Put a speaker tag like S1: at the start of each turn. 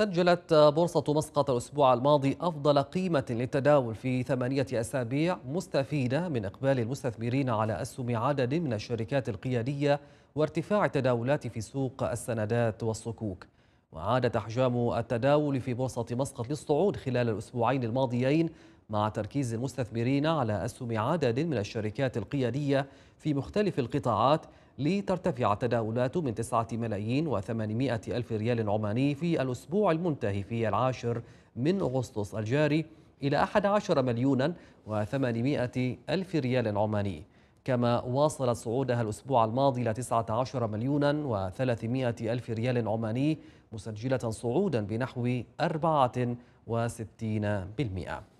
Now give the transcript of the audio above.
S1: سجلت بورصة مسقط الأسبوع الماضي أفضل قيمة للتداول في ثمانية أسابيع مستفيدة من إقبال المستثمرين على أسهم عدد من الشركات القيادية وارتفاع التداولات في سوق السندات والصكوك وعادت أحجام التداول في بورصة مسقط للصعود خلال الأسبوعين الماضيين مع تركيز المستثمرين على أسهم عدد من الشركات القيادية في مختلف القطاعات لترتفع التداولات من 9 ملايين و800 ألف ريال عماني في الأسبوع المنتهي في العاشر من أغسطس الجاري إلى 11 مليونا و800 ألف ريال عماني كما واصلت صعودها الأسبوع الماضي إلى 19 مليونا و300 ألف ريال عماني مسجلة صعودا بنحو 64%